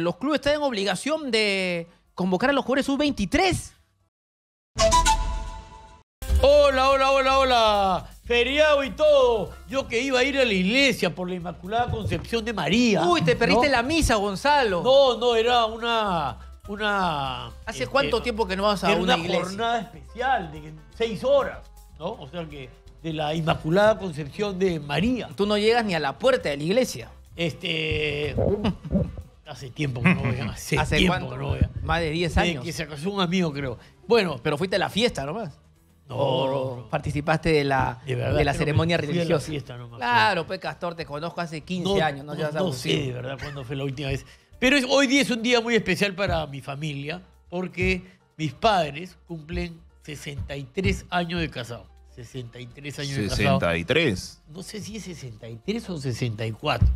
los clubes están en obligación de convocar a los jugadores sub-23. Hola, hola, hola, hola. Feriado y todo. Yo que iba a ir a la iglesia por la Inmaculada Concepción de María. Uy, te perdiste la misa, Gonzalo. No, no, era una. una ¿Hace este, cuánto tiempo que no vas a era una, una jornada especial de seis horas, ¿no? O sea que de la Inmaculada Concepción de María. Tú no llegas ni a la puerta de la iglesia. Este. Hace tiempo que no veo. Hace, ¿Hace tiempo cuánto? que no Más de 10 años. que se casó un amigo, creo. Bueno. Pero fuiste a la fiesta nomás. No, participaste de la, de, la ceremonia religiosa. La fiesta, nomás, claro, pues Castor, te conozco hace 15 años, no, sé de verdad cuando fue la última vez. Pero hoy día es un día muy especial para mi familia porque mis padres cumplen 63 años de casado. 63 años de casado. ¿63? No sé si es 63 o 64,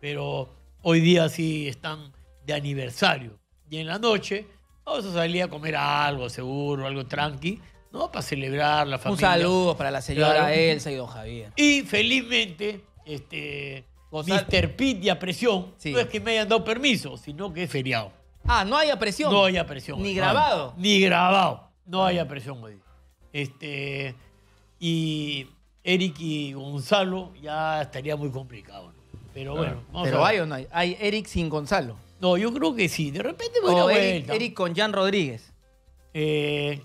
pero hoy día sí están de aniversario. Y en la noche vamos a salir a comer algo seguro, algo tranqui, ¿no? Para celebrar la familia. Un saludo para la señora Elsa y don Javier. Y felizmente, este, Mr. Pitt y a presión, no es que me hayan dado permiso, sino que es feriado. Ah, no hay presión. No hay presión. Ni grabado. ni grabado. No hay presión, hoy. Este, y Eric y Gonzalo ya estaría muy complicado, ¿no? Pero bueno, Pero hay o no hay. Hay Eric sin Gonzalo. No, yo creo que sí. De repente voy a ver Eric, con Jan Rodríguez. Eh,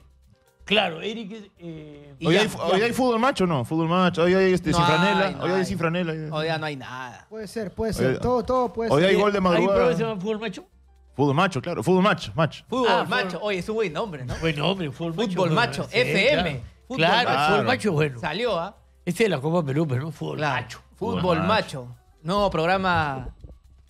claro, Eric eh, Hoy, hay, hoy fútbol macho, ¿no? Fútbol macho. Hoy hay este, sin hoy Hoy, no hay nada. Puede ser, puede ser. todo, todo puede ser. hay gol de ¿Hay fútbol macho? Fútbol macho, claro. Fútbol macho, macho. Fútbol Ah, macho. Oye, es un buen nombre, ¿no? buen nombre fútbol macho. Fútbol macho, FM. claro. Fútbol Claro, macho. bueno. Salió, ¿ah? Este es la Copa Perú, pero no fútbol macho. Fútbol macho. No, programa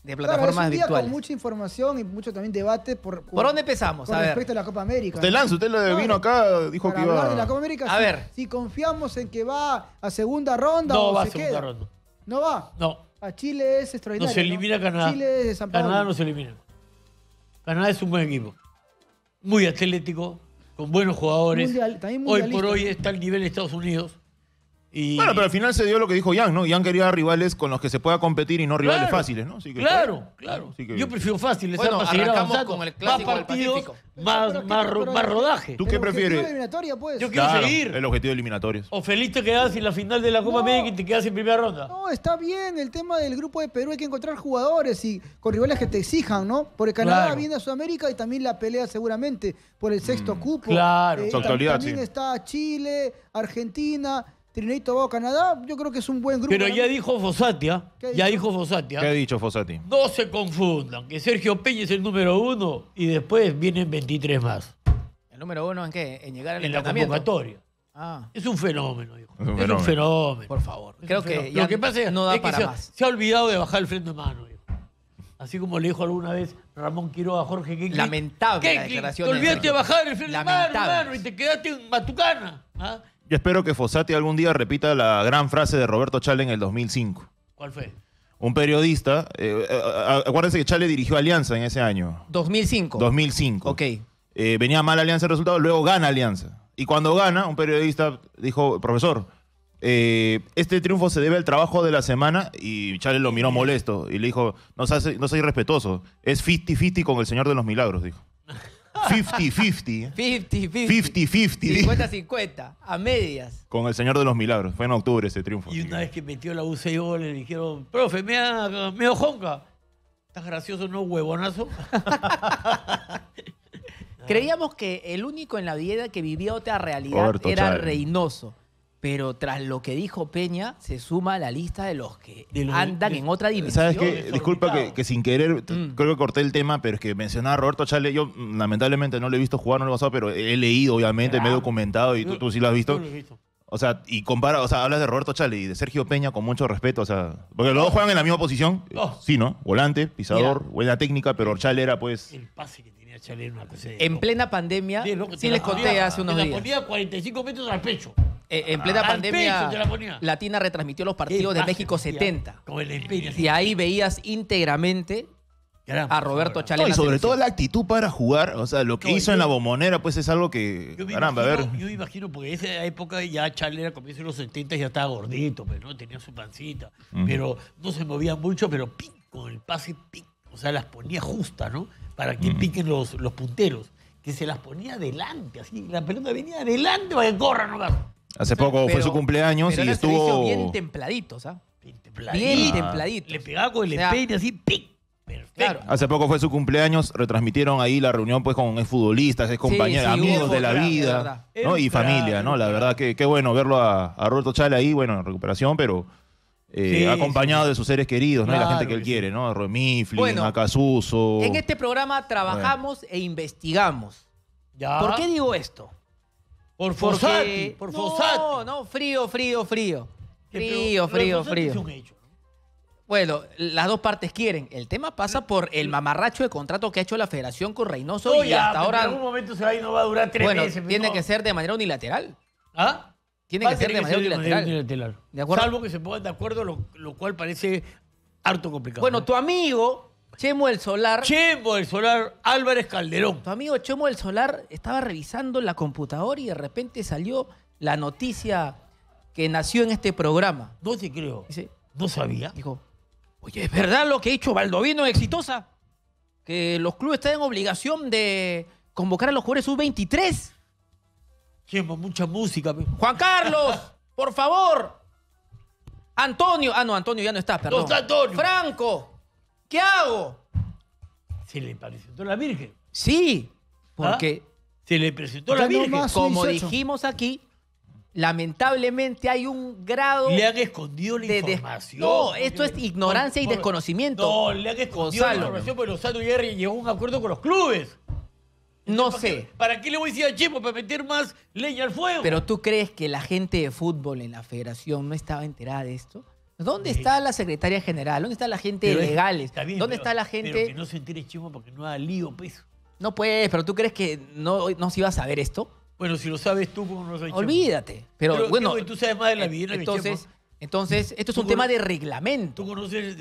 de plataformas claro, es con mucha información y mucho también debate por, por, dónde empezamos? Con respecto a la Copa América. Usted lanza, usted claro. vino acá, dijo que iba de la Copa América. A ver. Si confiamos en que va a segunda ronda no va a segunda ronda. No va. No. A Chile es extraordinario. No se elimina Canadá. Chile es de Canadá no se elimina. Canadá es un buen equipo. Muy atlético, con buenos jugadores. hoy por hoy está al nivel de Estados Unidos. Bueno, pero al final se dio lo que dijo Yang, ¿no? Yan quería rivales con los que se pueda competir y no rivales fáciles, ¿no? claro, claro. Yo prefiero fáciles, bueno, Con el clásico más partidos, más, más, más, rodaje. ¿Tú qué prefieres? Eliminatoria, pues. Yo quiero seguir. El objetivo de eliminatorios. O feliz te quedas en la final de la Copa América y te quedas en primera ronda. No, está bien. El tema del grupo de Perú hay que encontrar jugadores y con rivales que te exijan, ¿no? Porque Canadá viene a Sudamérica y también la pelea seguramente por el sexto mm, cupo. Claro. Eh, actualidad, también está Chile, Argentina. Trinidad y Canadá, yo creo que es un buen grupo. Pero ya dijo Fosatia, ya dijo Fosatia. ¿Qué ha dicho Fosati? No se confundan, que Sergio Peña es el número uno y después vienen 23 más. ¿El número uno en qué? En llegar al En la convocatoria. Ah. Es un fenómeno, hijo. Es un fenómeno. Por favor. Creo que Lo que pasa es, no da que para se, más. se ha olvidado de bajar el freno de mano, hijo. Así como le dijo alguna vez Ramón Quiroga a Jorge Kekli. Lamentable la declaración Te olvidaste de bajar el freno de mano, hermano, y te quedaste en Matucana. ¿ah? Yo espero que Fossati algún día repita la gran frase de Roberto Chale en el 2005. ¿Cuál fue? Un periodista, eh, eh, eh, acuérdense que Chale dirigió Alianza en ese año. 2005. 2005. Ok. venía mal Alianza el resultado, luego gana Alianza. Y cuando gana, un periodista dijo, profesor, este triunfo se debe al trabajo de la semana y Chale lo miró molesto y le dijo, no no soy respetuoso, es 50-50 con el Señor de los Milagros, dijo. 50-50. 50-50. 50-50. 50-50. A medias. Con el Señor de los Milagros. Fue en octubre ese triunfo. Y una vez que metió la UCI, 6 le dijeron, profe, me da medio jonca. Estás gracioso, no huevonazo. Creíamos que el único en la vida que vivía otra realidad era Reynoso. Pero tras lo que dijo Peña, se suma a la lista de los que andan en otra dimensión. ¿Sabes qué? Disculpa que, sin querer, mm. creo que corté el tema, pero es que mencionaba a Roberto Chale. Yo mm, lamentablemente no lo he visto jugar, no lo he pasado, pero he leído, obviamente, me he ah. documentado y tú, sí lo has visto. lo he visto. O sea, y compara, o sea, hablas de Roberto Chale y de Sergio Peña con mucho respeto, o sea, porque los dos juegan en la misma posición. Sí, ¿no? Volante, pisador, buena técnica, pero Chale era pues. El pase que tenía Chale era una cosa de En plena pandemia, sí, les conté hace unos días. Le ponía 45 metros al pecho. Eh, en plena pandemia, Latina retransmitió los partidos de México 70. Y ahí veías íntegramente a Roberto Chalera. y sobre todo la actitud para jugar, o sea, lo que hizo en la bombonera, pues es algo que. Yo caramba, imagino, a ver. Yo me imagino, porque en esa época ya Chalera, era comienzo los 70 ya estaba gordito, pero pues, no tenía su pancita. Pero no se movía mucho, pero pico con el pase pic. O sea, las ponía justas, ¿no? Para que piquen los, punteros. Que se las ponía adelante, así. La pelota venía adelante para que corran, ¿no? Hace poco fue su cumpleaños y estuvo. Bien templadito, ¿sabes? Bien templadito. Le pegaba con el o así, ¡pic! Perfecto. Hace poco fue su cumpleaños, retransmitieron ahí la reunión pues con futbolistas, es compañeros, amigos de la vida ¿no? y familia, ¿no? La verdad que qué bueno verlo a, Roberto Chale ahí, bueno, en recuperación, pero eh, acompañado de sus seres queridos, ¿no? y la gente que él quiere, ¿no? Remiflin, a Macasuso. En este programa trabajamos e investigamos. ¿Por qué digo esto? Por Fossati, por No, no, frío, frío, frío. frío, frío, frío. Bueno, las dos partes quieren. El tema pasa por el mamarracho de contrato que ha hecho la federación con Reynoso y ah, hasta ahora. En algún momento se va y no va a durar tres bueno, meses. Tiene que ser de manera unilateral. ¿Ah? Tiene que ser de manera unilateral. unilateral. ¿De acuerdo? Salvo que se pongan de acuerdo, lo cual parece harto complicado. Bueno, tu amigo, Chemo el Solar. Chemo el Solar Álvarez Calderón. Tu amigo Chemo el Solar estaba revisando la computadora y de repente salió la noticia que nació en este programa. No se creo. no sabía. Dijo, oye, ¿es verdad lo que ha dicho Baldovino Exitosa? Que los clubes están en obligación de convocar a los jugadores sub-23. Chemo, mucha música. Juan Carlos, por favor. Antonio, ah no, Antonio ya no está, perdón. está Antonio. Franco. ¿Qué hago? Se le presentó la Virgen. Sí, ¿Ah? porque se le presentó la Virgen. como dijimos aquí, lamentablemente hay un grado Le han escondido la información. No, esto es ignorancia y desconocimiento. No, le han escondido la información porque Sato y llegó a un acuerdo con los clubes. no sé. ¿Para qué le voy a decir a Chipo Para meter más leña al fuego. Pero tú crees que la gente de fútbol en la federación no estaba enterada de esto? ¿Dónde está la secretaria general? ¿Dónde está la gente legal? legales? ¿Dónde está la gente...? Pero que no se entere Chimo porque no da lío, peso. No puedes, pero ¿tú crees que no, no se iba a saber esto? Bueno, si lo sabes tú, ¿cómo no lo sabes Olvídate. Pero, bueno... Tú sabes más de la vida. Entonces, entonces esto es un tema de reglamento. Tú conoces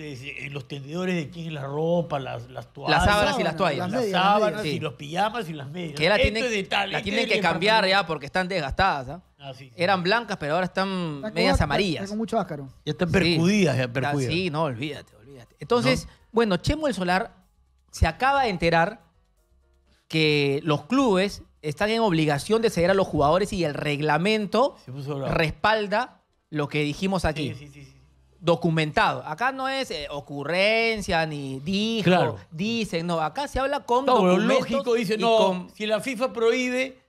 los tendedores de quién es la ropa, las, toallas. Las sábanas y las toallas. Las, sábanas y los pijamas y las medias. Que la tienen, la tienen que cambiar ya porque están desgastadas, ¿ah? Ah, Eran blancas, pero ahora están medias amarillas. mucho ácaro. Ya están percudidas, ya Sí, no, olvídate, olvídate. Entonces, bueno, Chemo el Solar se acaba de enterar que los clubes están en obligación de ceder a los jugadores y el reglamento respalda lo que dijimos aquí. Sí, sí, sí, Documentado. Acá no es eh, ocurrencia ni dijo, dicen, no. Acá se habla con No, lógico dice, no, si la FIFA prohíbe,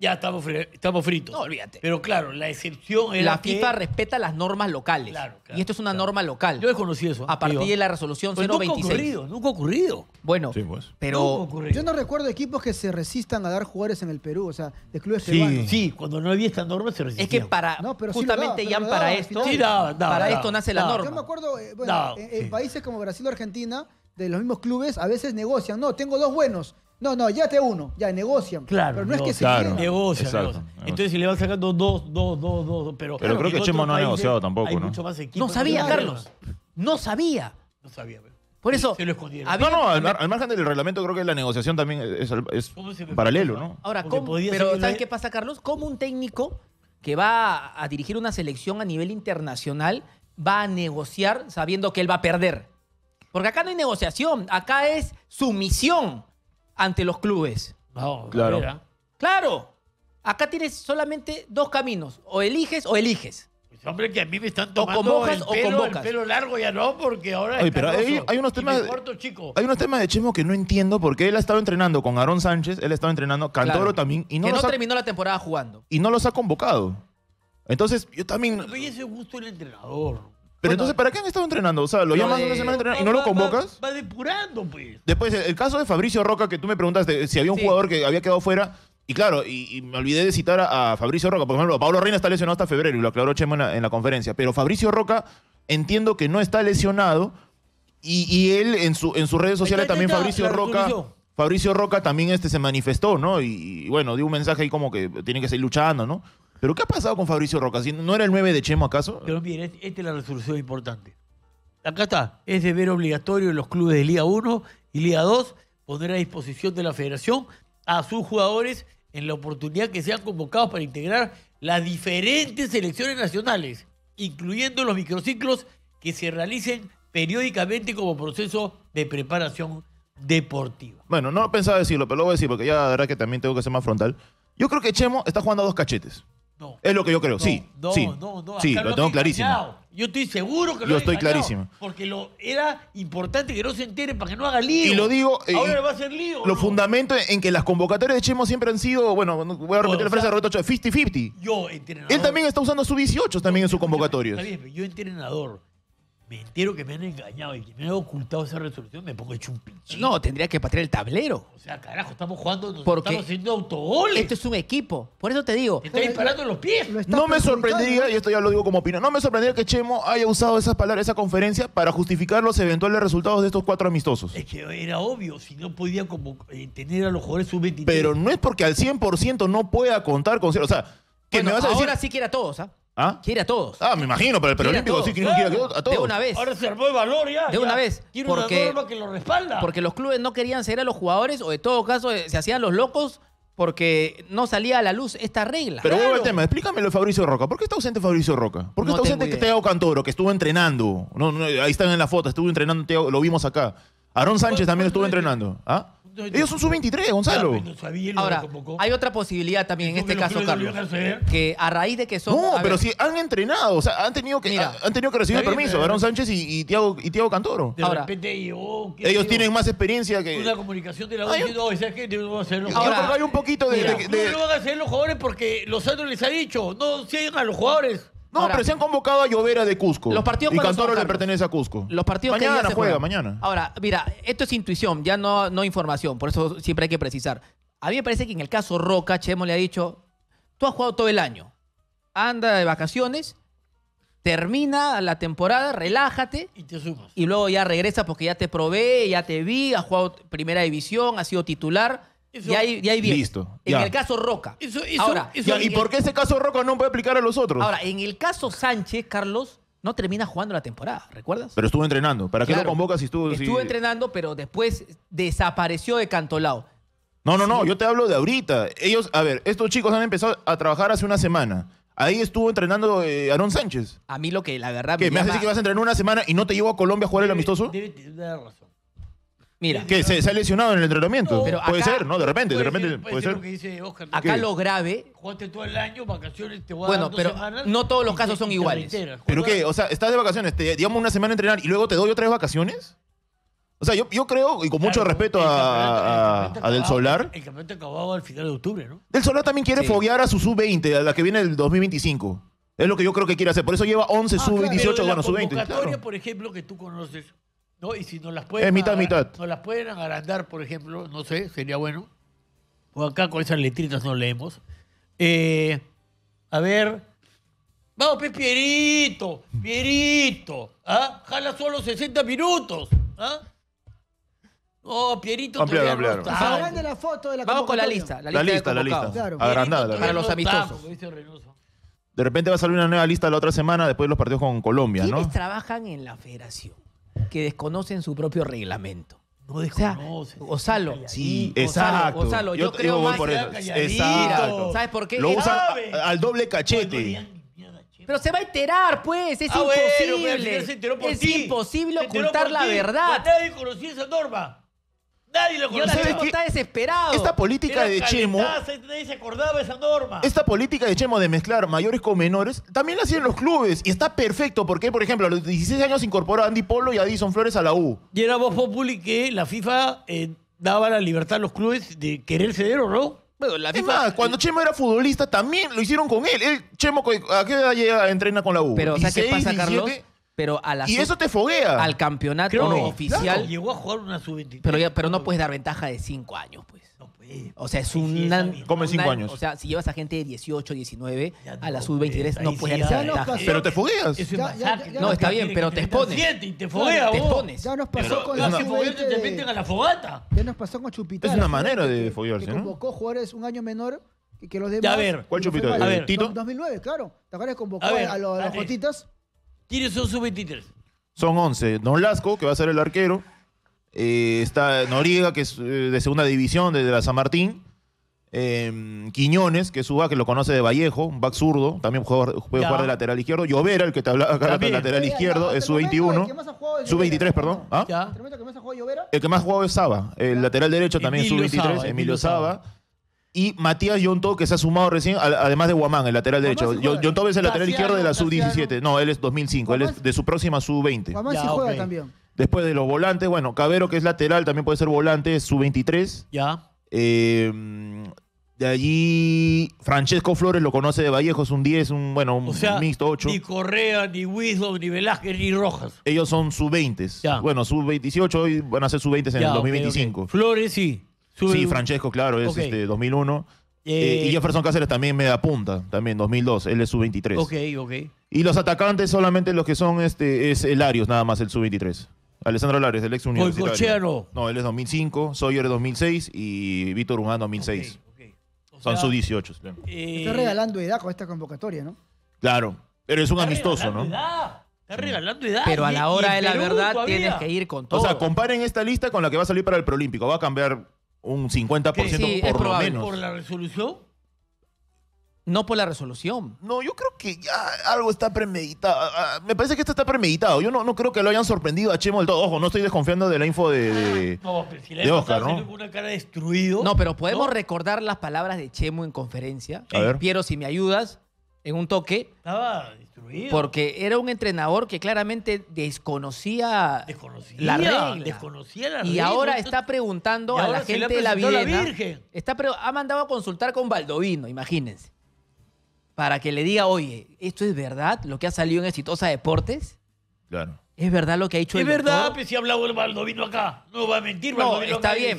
ya estamos, estamos fritos. No, olvídate. Pero claro, la excepción es La FIFA respeta las normas locales. Claro, y esto es una norma local. Yo he conocido eso. A partir de la resolución 026. Pues nunca ha ocurrido, nunca ha ocurrido. Bueno, Sí, pues. pero Yo no recuerdo equipos que se resistan a dar jugadores en el Perú, o sea, de clubes Sí. peruanos. Sí, cuando no había esta norma se resistían. es que para justamente ya para esto, Sí, para esto nace la norma. Yo me acuerdo, eh, bueno, en, países como Brasil o Argentina, de los mismos clubes, a veces negocian, no, tengo dos buenos, no, no, ya te uno, ya negocian. Claro. Pero no es que se claro. Negocian, Entonces si le van sacando dos, dos, dos, dos, pero. creo que Chemo no ha negociado tampoco, ¿no? no sabía, Carlos. No sabía. No sabía, Por eso. Se no, no, al, margen del reglamento creo que la negociación también es, paralelo, ¿no? Ahora, pero ¿sabes qué pasa, Carlos? ¿Cómo un técnico que va a dirigir una selección a nivel internacional va a negociar sabiendo que él va a perder? Porque acá no hay negociación, acá es sumisión ante los clubes. No, claro. Claro. Acá tienes solamente dos caminos. O eliges o eliges. Pues, hombre, que a mí me están tomando el, pelo, largo ya no, porque ahora hay, unos temas, de Chemo que no entiendo porque él ha estado entrenando con Aarón Sánchez, él ha estado entrenando Cantoro también y no que no terminó la temporada jugando y no los ha convocado. Entonces, yo también. Oye ese gusto el entrenador. Pero entonces, ¿para qué han estado entrenando? O sea, lo llamas una eh, semana y no lo convocas. Va, depurando, pues. Después, el caso de Fabricio Roca, que tú me preguntaste si había un jugador que había quedado fuera. Y claro, y, me olvidé de citar a, Fabricio Roca. Por ejemplo, Pablo Reina está lesionado hasta febrero y lo aclaró Chema en la, conferencia. Pero Fabricio Roca entiendo que no está lesionado. Y, él en, su, en sus redes sociales también, Fabricio Roca. Fabricio Roca también este se manifestó, ¿no? Y, bueno, dio un mensaje ahí como que tiene que seguir luchando, ¿no? ¿Pero qué ha pasado con Fabricio Roca? ¿No era el 9 de Chemo acaso? Pero miren, este, esta es la resolución importante. Acá está, es deber obligatorio en los clubes de Liga 1 y Liga 2 poner a disposición de la federación a sus jugadores en la oportunidad que sean convocados para integrar las diferentes selecciones nacionales, incluyendo los microciclos que se realicen periódicamente como proceso de preparación deportiva. Bueno, no pensaba decirlo, pero lo voy a decir porque ya la verdad que también tengo que ser más frontal. Yo creo que Chemo está jugando a dos cachetes. Es lo que yo creo, sí. sí, Sí, lo, tengo clarísimo. Yo estoy seguro que lo Yo estoy clarísimo. Porque lo, era importante que no se entere para que no haga lío. Y lo digo. Eh, Ahora va a hacer lío. Lo fundamento en que las convocatorias de Chemo siempre han sido, bueno, voy a repetir la frase de Roberto 50-50. Yo, entrenador. Él también está usando su 18 también en sus convocatorias. Está bien, yo, entrenador me entero que me han engañado y que me han ocultado esa resolución, me pongo hecho un pinche. No, tendría que patear el tablero. O sea, carajo, estamos jugando, estamos haciendo autogoles. Esto es un equipo. Por eso te digo. está disparando los pies. No me sorprendería, y esto ya lo digo como opinión, no me sorprendería que Chemo haya usado esas palabras, esa conferencia, para justificar los eventuales resultados de estos cuatro amistosos. Es que era obvio, si no podía como eh, tener a los jugadores sub Pero no es porque al 100% no pueda contar con... O sea, que Bueno, me vas a decir... ahora que era todo, ¿ah? ¿Ah? Quiere a todos. Ah, me imagino, pero el sí, quiere a todos. De una vez. Ahora se armó de valor ya. De una vez. Quiere Porque- una que lo respalda. Porque los clubes no querían ser a los jugadores o, de todo caso, eh, se hacían los locos porque no salía a la luz esta regla. Pero vuelvo al tema, explícamelo Fabricio Roca. ¿Por qué está ausente Fabricio Roca? ¿Por qué está ausente Teo este Cantoro, que estuvo entrenando? No, ahí están en la foto, estuvo entrenando, Teo, lo vimos acá. Aarón Sánchez también estuvo entrenando. ¿Ah? Ellos son sub-23, Gonzalo. Pues, Ahora, hay otra posibilidad también en este caso, Carlos. Que a raíz de que son. No, pero si han entrenado, o sea, han tenido que, han tenido que recibir permiso, Aaron Sánchez y, y, Tiago, y Tiago Cantoro. De Ahora, repente oh, ellos tienen más experiencia que. Una comunicación de la ONU. Ah, oh, no, ¿sabes hacerlo. Ahora, hay un poquito de. de, no lo van a hacer los jugadores porque los otros les ha dicho, no sigan a los jugadores. No, pero se han convocado a Llovera de Cusco. Los partidos y Cantoro le pertenece a Cusco. Los partidos mañana que juega, mañana. Ahora, mira, esto es intuición, ya no, no información, por eso siempre hay que precisar. A mí me parece que en el caso Roca, Chemo le ha dicho, tú has jugado todo el año, anda de vacaciones, termina la temporada, relájate. Y te sumas. Y luego ya regresa porque ya te probé, ya te vi, has jugado primera división, has sido titular y, ahí, y ahí Listo. En el caso Roca. ahora, ¿Y por qué ese caso Roca no puede aplicar a los otros? Ahora, en el caso Sánchez, Carlos, no termina jugando la temporada, ¿recuerdas? Pero estuvo entrenando. ¿Para qué lo convocas si estuvo Estuvo entrenando, pero después desapareció de Cantolao. No, no, no, yo te hablo de ahorita. Ellos, a ver, estos chicos han empezado a trabajar hace una semana. Ahí estuvo entrenando aaron eh, Aarón Sánchez. A mí lo que la verdad ¿Qué, me, me que vas a entrenar una semana y no te llevo a Colombia a jugar el amistoso? Debe razón. Mira. Que se, ha lesionado en el entrenamiento. puede ser, ¿no? De repente, de repente. puede, ser, Lo acá lo grave. Jugaste todo el año, vacaciones, te voy a Bueno, pero no todos los casos son iguales. ¿Pero qué? O sea, estás de vacaciones, te, digamos una semana a entrenar y luego te doy otras vacaciones. O sea, yo, yo creo, y con mucho respeto a, a, Del Solar. El campeonato acabado al final de octubre, ¿no? Del Solar también quiere foguear a su sub-20, a la que viene el 2025. Es lo que yo creo que quiere hacer. Por eso lleva 11 ah, sub-18, bueno, sub-20. La convocatoria, por ejemplo, que tú conoces, no, y si nos las pueden. Es las pueden agrandar, por ejemplo, no sé, sería bueno. O acá con esas letritas no leemos. Eh, a ver. Vamos, pues, Pierito, Pierito. ¿ah? Jala solo 60 minutos. ¿ah? Oh, Pierito, de Vamos con la lista. La, lista, la lista. Agrandada. Para los amistosos. De repente va a salir una nueva lista la otra semana después los partidos con Colombia, ¿no? trabajan en la federación? que desconocen su propio reglamento. No desconocen. O sea, Gonzalo. Sí, exacto. Osalo, yo, creo más Exacto. ¿Sabes por qué? Lo usa al doble cachete. Pero se va a enterar, pues. Es ah, imposible. es imposible ocultar la verdad. te nadie conocía esa norma. Nadie lo conoce. está desesperado. Esta política de Chemo. Nadie se acordaba de esa norma. Esta política de Chemo de mezclar mayores con menores también la hacían los clubes y está perfecto porque, por ejemplo, a los 16 años incorporó a Andy Polo y a Flores a la U. Y era voz populi que la FIFA eh, daba la libertad a los clubes de querer ceder o no. Bueno, la Es cuando Chemo era futbolista también lo hicieron con él. Él, Chemo, ¿a qué edad llega, entrena con la U? Pero, qué pasa, Carlos? pero a la Y eso te foguea. al campeonato Creo oficial. Llegó a jugar una sub-23. Pero, pero no puedes dar ventaja de 5 años, pues. No, puedes. O sea, es un ¿Cómo en 5 años? O sea, si llevas a gente de 18, 19 a la sub-23, no puedes hacerlo. dar ventaja. Pero te fogueas. No, está bien, pero te expones. te foguea, Te expones. Ya nos pasó con la no, te eh, meten a la fogata. Ya nos pasó con Chupita. Es una manera de foguearse, ¿no? convocó jugadores un año menor que, que los demás. Ya, a ver. ¿Cuál chupito A ver, Tito? 2009, claro. ¿Te acuerdas convocó A los, a los Jotitas? ¿Quiénes son sus 23? Son 11. Don Lasco, que va a ser el arquero. Eh, está Noriega, que es eh, de segunda división, desde la San Martín. Em, Quiñones, que es su que lo conoce de Vallejo, un back zurdo, también puede jugar de lateral izquierdo. Llovera, el que te hablaba acá, de lateral izquierdo, es su 21. Su 23, perdón. ¿ah? El que más ha jugado es Saba. El lateral derecho también es su 23, Emilio Saba y Matías John que se ha sumado recién, además de Guamán, el lateral derecho. es el lateral izquierdo de la sub-17. No, él es 2005, él es de su próxima sub-20. Guamán sí juega también. Después de los volantes, bueno, Cabero, que es lateral, también puede ser volante, es sub-23. Ya. Eh, de allí, Francesco Flores lo conoce de Vallejos, es un 10, un, bueno, un mixto 8. ni Correa, ni Wisdom, ni Velázquez, ni Rojas. Ellos son sub-20. Bueno, sub-28 hoy van a ser sub-20 en el 2025. Flores sí sí, Francesco, claro, es este 2001. Eh, eh, y eh, Jefferson Cáceres también me da punta, también 2002, él es sub-23. Ok, ok. Y los atacantes solamente los que son, este, es el Arios nada más, el sub-23. Alessandro Larios, del ex universitario. No, él es 2005, Sawyer 2006 y Víctor Unán 2006. son sub-18. Está regalando edad con esta convocatoria, ¿no? Claro, pero es un amistoso, ¿no? Edad. Está regalando edad. Pero a la hora de la verdad tienes que ir con todo. O sea, comparen esta lista con la que va a salir para el Prolímpico. Va a cambiar un 50% por lo ¿Por la resolución? No por la resolución. No, yo creo que ya algo está premeditado. Ah, ah, me parece que esto está premeditado. Yo no, no creo que lo hayan sorprendido a Chemo del todo. Ojo, no estoy desconfiando de la info de, ah, pues, Oscar, ¿no? Una cara destruido. No, pero podemos recordar las palabras de Chemo en conferencia. A ver. Piero, si me ayudas, en un toque. Estaba destruido. Porque era un entrenador que claramente desconocía, la regla. Desconocía la regla. Y ahora está preguntando a la gente de la vida. La Virgen. ha mandado a consultar con Baldovino, imagínense. Para que le diga, oye, ¿esto es verdad lo que ha salido en Exitosa Deportes? Claro. ¿Es verdad lo que ha hecho ¿Es el Es verdad, pues si ha hablado el Baldovino acá. No va a mentir, no, está bien.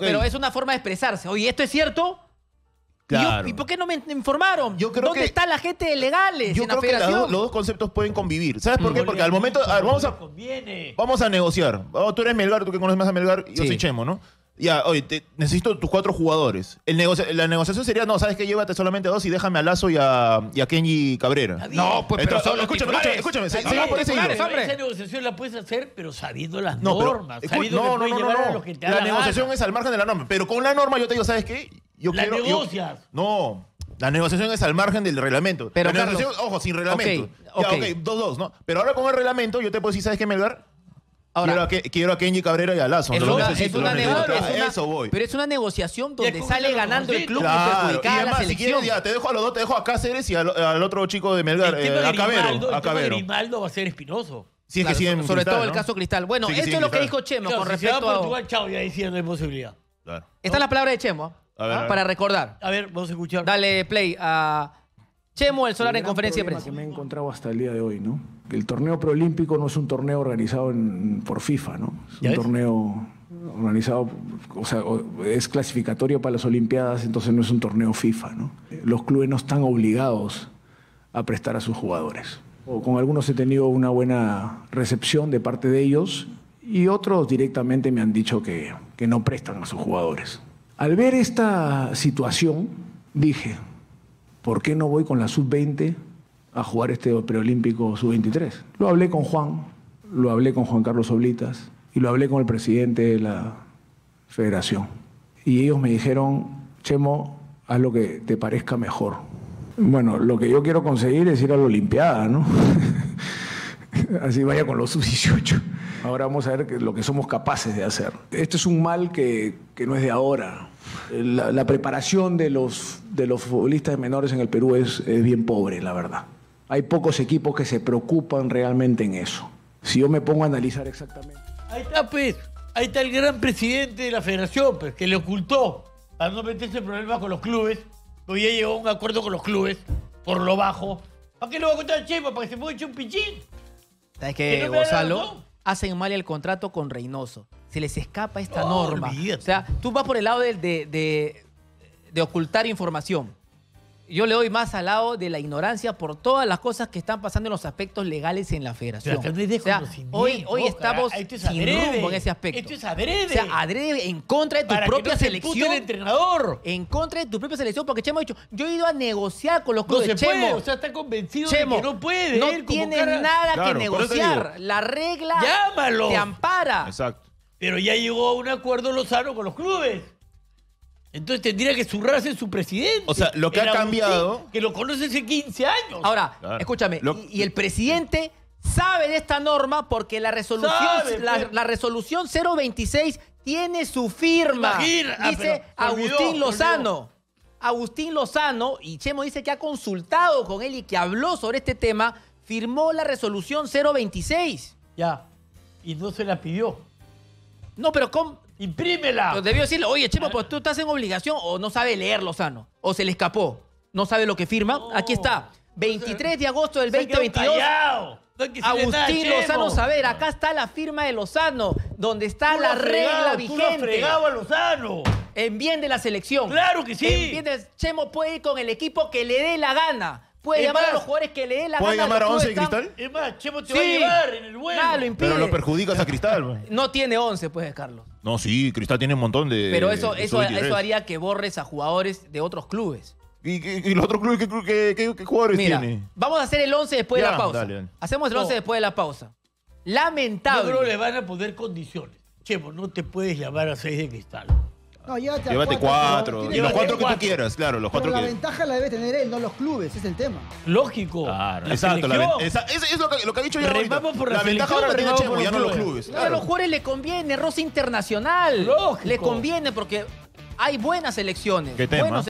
Pero es una forma de expresarse. Oye, ¿esto es cierto? ¿Y, por qué no me informaron? ¿Dónde está la gente de legales? Yo creo que los dos conceptos pueden convivir. ¿Sabes por qué? Mm. Porque al momento. vamos a. Vamos a negociar. Oh, tú eres Melgar, tú que conoces más a Melgar, yo soy Chemo, ¿no? Ya, oye, necesito tus cuatro jugadores. la negociación sería, no, ¿sabes qué? Llévate solamente dos y déjame a Lazo y a, y Kenji Cabrera. No, pues pero escúchame, escúchame, escúchame, por ese hilo. Esa negociación la puedes hacer, pero sabiendo las normas. no, no, no, no, no. La negociación es al margen de la norma. Pero con la norma yo te digo, ¿sabes qué? la negocias. no, la negociación es al margen del reglamento. Pero, la ojo, sin reglamento. Ok, ok, dos, dos, ¿no? Pero ahora con el reglamento yo te puedo decir, ¿sabes qué, Melgar? Ahora, quiero, a quiero, a Kenji Cabrera y a Lazo. Es, una, es, eso voy. Pero es una negociación donde sale ganando el club y perjudicada la selección. Si quieres, ya, te dejo a los dos, te dejo a Cáceres y al, otro chico de Melgar, eh, a Cabero. a Cabero. De Grimaldo va a ser espinoso. Sí, es que sobre todo el caso Cristal. Bueno, esto es lo que dijo Chemo con respecto se va a... Portugal, chao, ya diciendo imposibilidad. Está la palabra de Chemo. ¿ah? ¿Ah? para recordar. A ver, vamos a escuchar. Dale play a Chemo el Solar en conferencia de prensa. me he encontrado hasta el día de hoy, ¿no? El torneo proolímpico no es un torneo organizado por FIFA, ¿no? Es un torneo organizado, o sea, es clasificatorio para las Olimpiadas, entonces no es un torneo FIFA, ¿no? Los clubes no están obligados a prestar a sus jugadores. con algunos he tenido una buena recepción de parte de ellos y otros directamente me han dicho que, que no prestan a sus jugadores. Al ver esta situación, dije, ¿por qué no voy con la sub-20 a jugar este preolímpico sub-23? Lo hablé con Juan, lo hablé con Juan Carlos Oblitas y lo hablé con el presidente de la federación. Y ellos me dijeron, Chemo, haz lo que te parezca mejor. Bueno, lo que yo quiero conseguir es ir a la Olimpiada, ¿no? así vaya con los sub-18. Ahora vamos a ver lo que somos capaces de hacer. Esto es un mal que, no es de ahora. La, preparación de los, de los futbolistas menores en el Perú es, bien pobre, la verdad. Hay pocos equipos que se preocupan realmente en eso. Si yo me pongo a analizar exactamente. Ahí está, pues. Ahí está el gran presidente de la federación, pues, que le ocultó para no meterse en problemas con los clubes. Hoy ya llegó a un acuerdo con los clubes, por lo bajo. ¿Para qué le va a contar el ¿Para que se pueda echar un pichín? ¿Sabes qué, Gonzalo? Hacen mal el contrato con Reynoso. Se les escapa esta norma. O sea, tú vas por el lado de ocultar información yo le doy más al lado de la ignorancia por todas las cosas que están pasando en los aspectos legales en la federación. hoy, hoy estamos sin en ese aspecto. Esto es adrede. O sea, adrede en contra de tu propia selección. el entrenador. En contra de tu propia selección, porque Chemo ha dicho, yo he ido a negociar con los clubes. Se Chemo. Puede, o sea, está convencido de que no puede. No tiene nada que negociar. La regla te ampara. Exacto. Pero ya llegó a un acuerdo Lozano con los clubes. Entonces tendría que zurrarse su presidente. O sea, lo que ha cambiado. que lo conoce hace 15 años. Ahora, escúchame, y, el presidente sabe de esta norma porque la resolución, 026 tiene su firma. dice Agustín Lozano. Agustín Lozano, y Chemo dice que ha consultado con él y que habló sobre este tema, firmó la resolución 026. Ya, y no se la pidió. No, pero ¿cómo? ¡Imprímela! debió decirle, oye, Chemo pues tú estás en obligación o no sabe leer Lozano. O se le escapó. No sabe lo que firma. Aquí está. 23 de agosto del 2022. Agustín Lozano Saber, acá está la firma de Lozano, donde está la regla vigente. Tú a Lozano. En bien de la selección. Claro que sí. Chemo puede ir con el equipo que le dé la gana. Puede llamar a los jugadores que le dé la ¿Puede llamar a 11 de Cristal? Es más, Chemo te sí, va a llevar en el vuelo. Nada lo Pero lo perjudicas a Cristal. No tiene 11, pues, Carlos. No, sí, Cristal tiene un montón de... Pero eso, eso, eso haría que borres a jugadores de otros clubes. ¿Y, los otros clubes qué, jugadores Mira, tiene? vamos a hacer el 11 después de la pausa. Hacemos el 11 después de la pausa. Lamentable. pero le van a poner condiciones. Chemo, no te puedes llamar a 6 de Cristal. No, llévate, cuatro. Y los cuatro que tú quieras, claro, los cuatro Pero la ventaja la debe tener él, no los clubes, es el tema. Lógico. Claro, la exacto. La es, lo, que, ha dicho ya remamos la, ventaja ahora la tiene Chemo, ya no los clubes. a los jugadores le conviene, Rosa Internacional. Lógico. Le conviene porque hay buenas elecciones. ¿Qué tema?